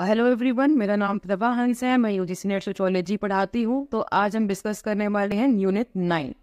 hello everyone मेरा नाम प्रभा हंस है मैं यूजीसी नेट सोशोलॉजी पढ़ाती हूँ तो आज हम डिस्कस करने वाले हैं यूनिट नाइन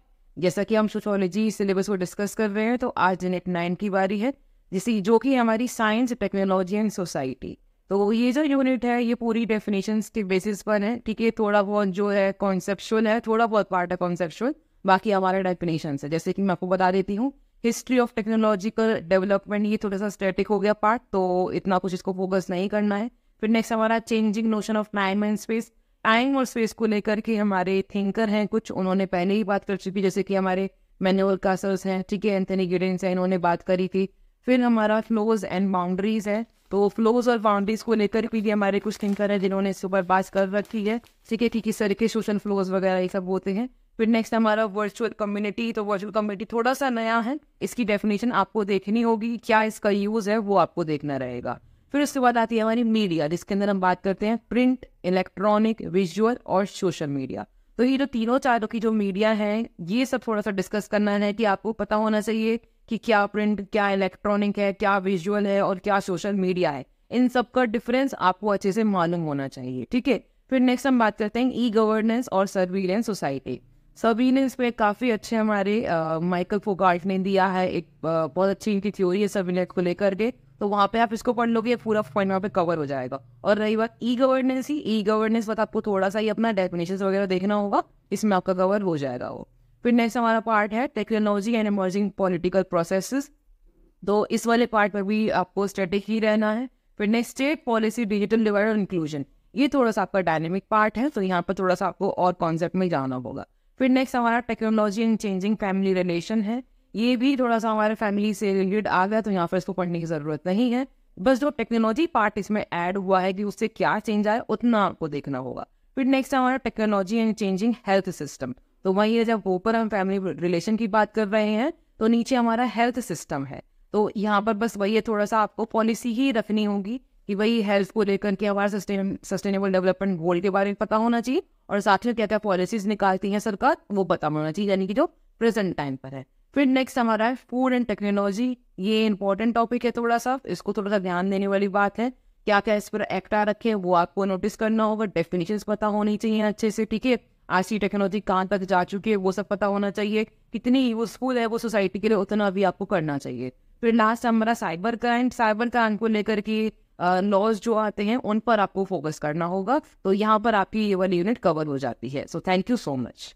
जैसा कि हम सोशोलॉजी सिलेबस को डिस्कस कर रहे हैं तो आज यूनिट नाइन की बारी है जिसकी जो कि हमारी साइंस टेक्नोलॉजी एंड सोसाइटी तो ये जो यूनिट है ये पूरी डेफिनेशन के बेसिस पर है ठीक है थोड़ा बहुत जो है कॉन्सेप्शुअल है थोड़ा बहुत पार्ट है कॉन्सेप्शुअल बाकी हमारे डेफिनेशन है जैसे कि मैं आपको बता देती हूँ हिस्ट्री ऑफ टेक्नोलॉजिकल डेवलपमेंट ये थोड़ा सा स्टैटिक हो गया पार्ट तो इतना कुछ इसको फोकस नहीं करना है फिर नेक्स्ट हमारा changing notion of time and space time और स्पेस को लेकर के हमारे थिंकर हैं कुछ उन्होंने पहले ही बात कर चुकी जैसे कि हमारे मैनुअल कासर्स हैं ठीक है एंथनी गिडेंस हैं इन्होंने बात करी थी फिर हमारा फ्लोज एंड बाउंड्रीज है तो फ्लोज और बाउंड्रीज को लेकर भी हमारे कुछ थिंकर हैं जिन्होंने इसके ऊपर बात कर रखी है ठीक है है सर तरीके सोशल फ्लोज वगैरह ये सब होते हैं फिर नेक्स्ट हमारा वर्चुअल कम्युनिटी तो वर्चुअल कम्युनिटी थोड़ा सा नया है इसकी डेफिनेशन आपको देखनी होगी क्या इसका यूज़ है वो आपको देखना रहेगा फिर उसके बाद आती है हमारी मीडिया जिसके अंदर हम बात करते हैं प्रिंट इलेक्ट्रॉनिक विजुअल और सोशल मीडिया तो ये जो तीनों चारों की जो मीडिया है ये सब थोड़ा सा डिस्कस करना है कि आपको पता होना चाहिए कि क्या प्रिंट क्या इलेक्ट्रॉनिक है क्या विजुअल है और क्या सोशल मीडिया है इन सब का डिफरेंस आपको अच्छे से मालूम होना चाहिए ठीक है फिर नेक्स्ट हम बात करते हैं ई गवर्नेंस और सर्विलेंस सोसाइटी सभी ने इसमें काफ़ी अच्छे हमारे माइकल फोगार्ट ने दिया है एक बहुत अच्छी इनकी थ्योरी है सभी नेट को लेकर के तो वहाँ पे आप इसको पढ़ लोगे पूरा पॉइंट वहाँ पे कवर हो जाएगा और रही बात ई गवर्नेंस ही ई गवर्नेंस बता आपको थोड़ा सा ही अपना डेफिनेशन वगैरह देखना होगा इसमें आपका कवर हो जाएगा वो फिर नेक्स्ट हमारा पार्ट है technology and emerging political process तो इस वाले पार्ट पर भी आपको स्टेटिक ही रहना है फिर next state policy digital divide और इंक्लूजन ये थोड़ा सा आपका डायनेमिक पार्ट है तो यहाँ पर थोड़ा सा आपको और कॉन्सेप्ट में जाना होगा फिर नेक्स्ट हमारा technology and changing family relation है ये भी थोड़ा सा हमारे फैमिली से रिलेटेड आ गया तो यहाँ पर इसको पढ़ने की ज़रूरत नहीं है बस जो टेक्नोलॉजी पार्ट इसमें ऐड हुआ है कि उससे क्या चेंज आए उतना आपको देखना होगा फिर नेक्स्ट हमारा technology and changing health system तो वही जब वो पर हम फैमिली रिलेशन की बात कर रहे हैं तो नीचे हमारा हेल्थ सिस्टम है तो यहाँ पर बस वही है थोड़ा सा आपको पॉलिसी ही रखनी होगी कि वही हेल्थ को लेकर के हमारे सस्टेन सस्टेनेबल डेवलपमेंट गोल के बारे में पता होना चाहिए और साथ में क्या क्या पॉलिसीज निकालती है सरकार वो पता होना चाहिए यानी कि जो प्रेजेंट टाइम पर है फिर नेक्स्ट हमारा है फूड एंड टेक्नोलॉजी ये इंपॉर्टेंट टॉपिक है थोड़ा सा इसको थोड़ा सा ध्यान देने वाली बात है क्या क्या इस पर एक्ट आ रखे वो आपको नोटिस करना होगा डेफिनेशन पता होनी चाहिए अच्छे से ठीक है आज की टेक्नोलॉजी कहाँ तक जा चुकी है वो सब पता होना चाहिए कितनी यूजफुल है वो सोसाइटी के लिए उतना भी आपको करना चाहिए फिर लास्ट हमारा साइबर क्राइम साइबर क्राइम को लेकर के लॉज जो आते हैं उन पर आपको फोकस करना होगा तो यहाँ पर आपकी ये वाली यूनिट कवर हो जाती है so thank you so much